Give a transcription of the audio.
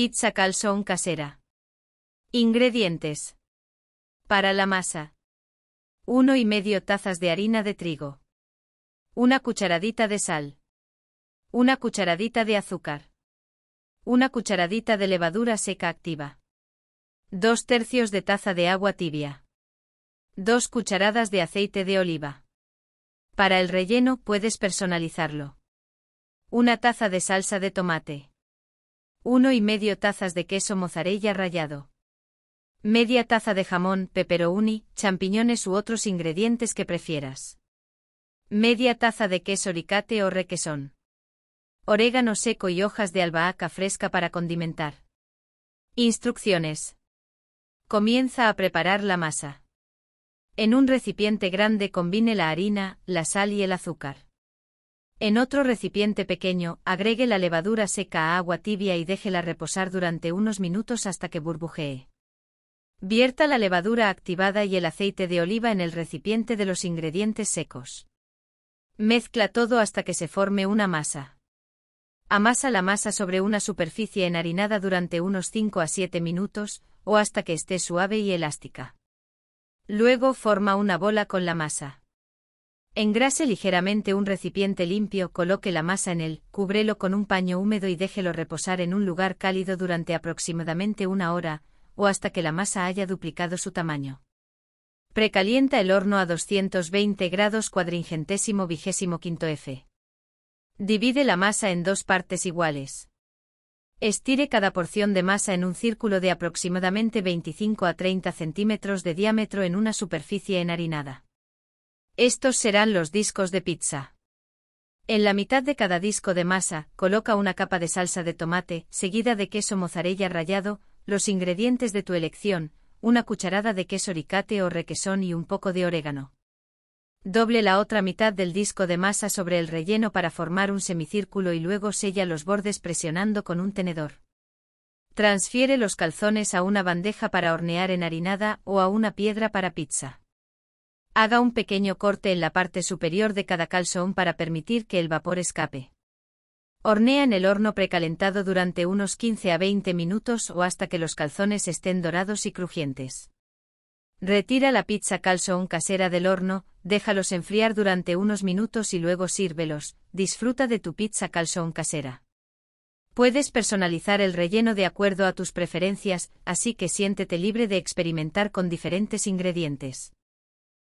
Pizza calzón casera. Ingredientes. Para la masa. 1 y medio tazas de harina de trigo. Una cucharadita de sal. Una cucharadita de azúcar. Una cucharadita de levadura seca activa. Dos tercios de taza de agua tibia. Dos cucharadas de aceite de oliva. Para el relleno puedes personalizarlo. Una taza de salsa de tomate. Uno y medio tazas de queso mozzarella rallado. Media taza de jamón, pepperoni, champiñones u otros ingredientes que prefieras. Media taza de queso ricate o requesón. Orégano seco y hojas de albahaca fresca para condimentar. Instrucciones. Comienza a preparar la masa. En un recipiente grande combine la harina, la sal y el azúcar. En otro recipiente pequeño, agregue la levadura seca a agua tibia y déjela reposar durante unos minutos hasta que burbujee. Vierta la levadura activada y el aceite de oliva en el recipiente de los ingredientes secos. Mezcla todo hasta que se forme una masa. Amasa la masa sobre una superficie enharinada durante unos 5 a 7 minutos, o hasta que esté suave y elástica. Luego forma una bola con la masa. Engrase ligeramente un recipiente limpio, coloque la masa en él, cúbrelo con un paño húmedo y déjelo reposar en un lugar cálido durante aproximadamente una hora, o hasta que la masa haya duplicado su tamaño. Precalienta el horno a 220 grados cuadringentésimo vigésimo quinto F. Divide la masa en dos partes iguales. Estire cada porción de masa en un círculo de aproximadamente 25 a 30 centímetros de diámetro en una superficie enharinada. Estos serán los discos de pizza. En la mitad de cada disco de masa, coloca una capa de salsa de tomate, seguida de queso mozzarella rallado, los ingredientes de tu elección, una cucharada de queso ricate o requesón y un poco de orégano. Doble la otra mitad del disco de masa sobre el relleno para formar un semicírculo y luego sella los bordes presionando con un tenedor. Transfiere los calzones a una bandeja para hornear enharinada o a una piedra para pizza. Haga un pequeño corte en la parte superior de cada calzón para permitir que el vapor escape. Hornea en el horno precalentado durante unos 15 a 20 minutos o hasta que los calzones estén dorados y crujientes. Retira la pizza calzón casera del horno, déjalos enfriar durante unos minutos y luego sírvelos. Disfruta de tu pizza calzón casera. Puedes personalizar el relleno de acuerdo a tus preferencias, así que siéntete libre de experimentar con diferentes ingredientes.